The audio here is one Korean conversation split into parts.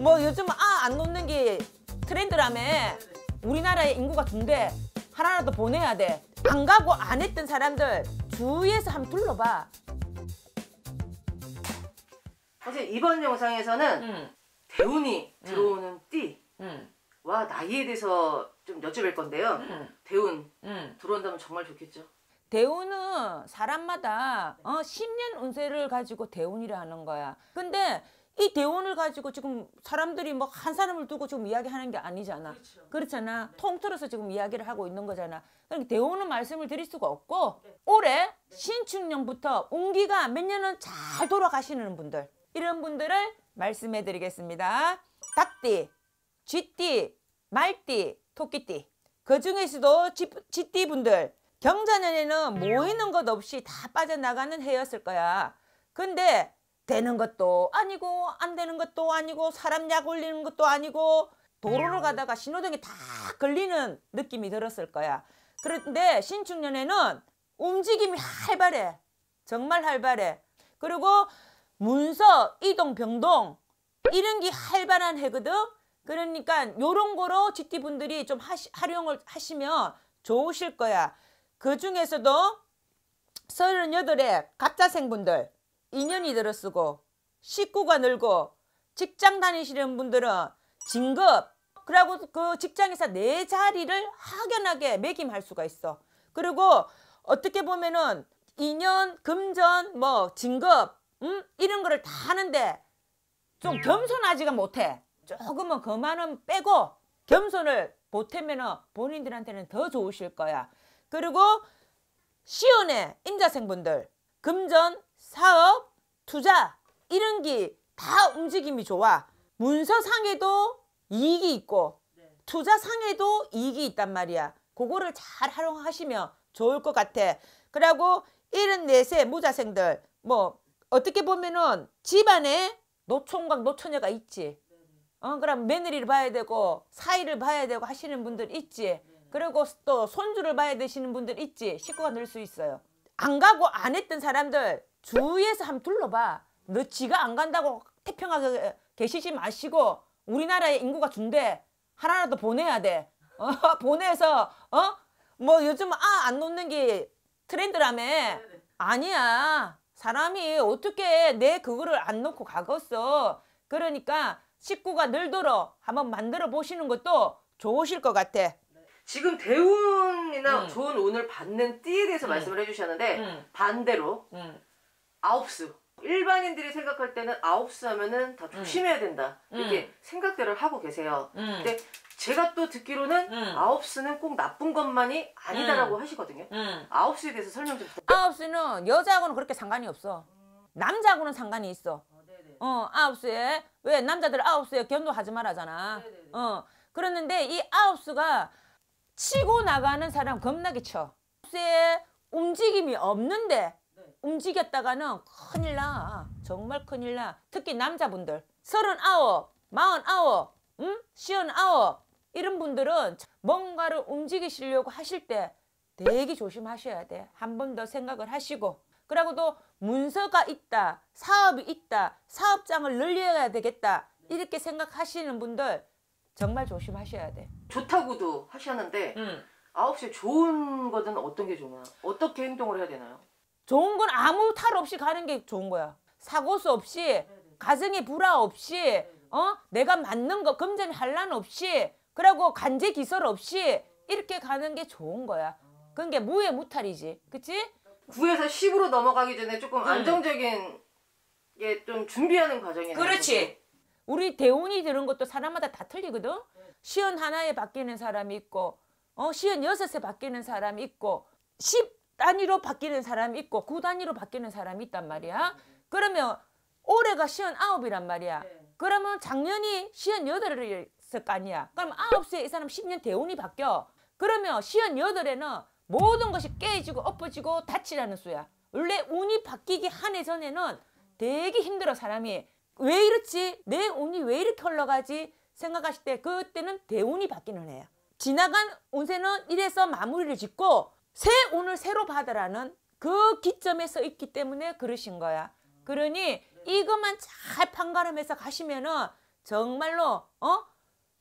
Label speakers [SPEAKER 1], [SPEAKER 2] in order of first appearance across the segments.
[SPEAKER 1] 뭐 요즘 아 안 놓는 게 트렌드라며 우리나라의 인구가 둔데 하나라도 보내야 돼. 안 가고 안 했던 사람들 주위에서 한번 둘러봐. 사실 이번 영상에서는 음. 대운이 음. 들어오는 띠와 음. 나이에 대해서 좀 여쭤볼 건데요. 음. 대운 음. 들어온다면 정말 좋겠죠. 대운은 사람마다 어, 10년 운세를 가지고 대운이라 하는 거야. 근데 이 대원을 가지고 지금 사람들이 뭐 한 사람을 두고 지금 이야기하는 게 아니잖아. 그렇죠. 그렇잖아 네. 통틀어서 지금 이야기를 하고 있는 거잖아. 그러니까 대원은 말씀을 드릴 수가 없고 네. 올해 네. 신축년부터 운기가 몇 년은 잘 돌아가시는 분들 이런 분들을 말씀해 드리겠습니다. 닭띠, 쥐띠, 말띠, 토끼띠 그 중에서도 쥐, 쥐띠 분들 경자년에는 모이는 뭐 것 없이 다 빠져나가는 해였을 거야. 근데 되는 것도 아니고 안 되는 것도 아니고 사람 약 올리는 것도 아니고 도로를 음. 가다가 신호등이 다 걸리는 느낌이 들었을 거야. 그런데 신축년에는 움직임이 활발해. 정말 활발해. 그리고 문서, 이동, 병동 이런 게 활발한 해거든. 그러니까 요런 거로 GT분들이 좀 하시, 활용을 하시면 좋으실 거야. 그 중에서도 38에 가짜 생분들 인연이 들어쓰고 식구가 늘고 직장 다니시는 분들은 진급 그리고 그 직장에서 내 자리를 확연하게 매김할 수가 있어. 그리고 어떻게 보면은 인연, 금전, 뭐 진급 음? 이런 거를 다 하는데 좀 겸손하지가 못해. 조금은 그만은 빼고 겸손을 보태면 은 본인들한테는 더 좋으실 거야. 그리고 시운의 임자생분들 금전, 사업, 투자, 이런게 다 움직임이 좋아. 문서상에도 이익이 있고 네. 투자상에도 이익이 있단 말이야. 그거를 잘 활용하시면 좋을 것 같아. 그리고 74세 무자생들 뭐 어떻게 보면은 집안에 노총각 노처녀가 있지. 어 그럼 며느리를 봐야 되고 사이를 봐야 되고 하시는 분들 있지. 그리고 또 손주를 봐야 되시는 분들 있지. 식구가 늘 수 있어요. 안 가고 안 했던 사람들 주위에서 한번 둘러봐. 너 지가 안 간다고 태평하게 계시지 마시고 우리나라의 인구가 준대. 하나라도 보내야 돼. 어, 보내서 어? 뭐 요즘 아 안 놓는 게 트렌드라며. 아니야. 사람이 어떻게 내 그거를 안 놓고 가겠어. 그러니까 식구가 늘도록 한번 만들어 보시는 것도 좋으실 것 같아. 지금 대운이나 음. 좋은 운을 받는 띠에 대해서 음. 말씀을 해주셨는데 음. 반대로 음. 아홉수 일반인들이 생각할 때는 아홉수 하면은 다 조심해야 음. 된다 이렇게 음. 생각들을 하고 계세요 음. 근데 제가 또 듣기로는 아홉수는 꼭 나쁜 것만이 아니다라고 하시거든요 아홉수에 대해서 설명 좀 부탁드립니다 아홉수는 여자하고는 그렇게 상관이 없어 남자하고는 상관이 있어 아, 어 아홉 수에 왜 남자들 아홉 수에 견도하지 말아잖아. 어 그랬는데 이 아홉 수가 치고 나가는 사람 겁나게 쳐. 수에 움직임이 없는데 움직였다가는 큰일 나. 정말 큰일 나. 특히 남자분들. 서른아홉, 마흔아홉, 음? 시흔아홉 이런 분들은 뭔가를 움직이시려고 하실 때 되게 조심하셔야 돼. 한 번 더 생각을 하시고 그리고 도 문서가 있다, 사업이 있다, 사업장을 늘려야 되겠다 이렇게 생각하시는 분들 정말 조심하셔야 돼. 좋다고도 하셨는데 아홉 시에 좋은 거든 어떤 게 좋나? 어떻게 행동을 해야 되나요? 좋은 건 아무 탈 없이 가는 게 좋은 거야. 사고수 없이 가정의 불화 없이 어 내가 맞는 거 금전이 한란 없이 그리고 간제 기설 없이 이렇게 가는 게 좋은 거야. 그게 무예 무탈이지. 그치? 9에서 10으로 넘어가기 전에 조금 음. 안정적인 게 좀 준비하는 과정이야. 그렇지. 우리 대운이 드는 것도 사람마다 다 틀리거든. 시연 하나에 바뀌는 사람이 있고 어 시연 여섯에 바뀌는 사람이 있고 10 단위로 바뀌는 사람이 있고 구 단위로 바뀌는 사람이 있단 말이야. 그러면 올해가 시연 아홉이란 말이야. 네. 그러면 작년이 시연 여덟을 있거 아니야. 그럼 아홉 수에 이 사람 십 년 대운이 바뀌어. 그러면 시연 여덟에는 모든 것이 깨지고 엎어지고 다치라는 수야. 원래 운이 바뀌기 한 해 전에는 되게 힘들어 사람이. 왜 이렇지? 내 운이 왜 이렇게 흘러가지? 생각하실 때 그때는 대운이 바뀌는 해야. 지나간 운세는 이래서 마무리를 짓고 새 오늘 새로 받으라는 그 기점에 서 있기 때문에 그러신 거야. 그러니 이것만 잘 판가름해서 가시면은 정말로 어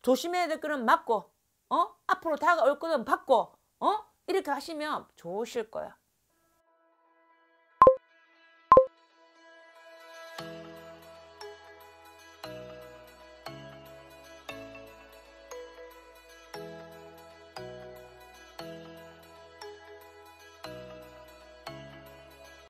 [SPEAKER 1] 조심해야 될 거는 맞고 어 앞으로 다가올 거는 받고 어 이렇게 하시면 좋으실 거야.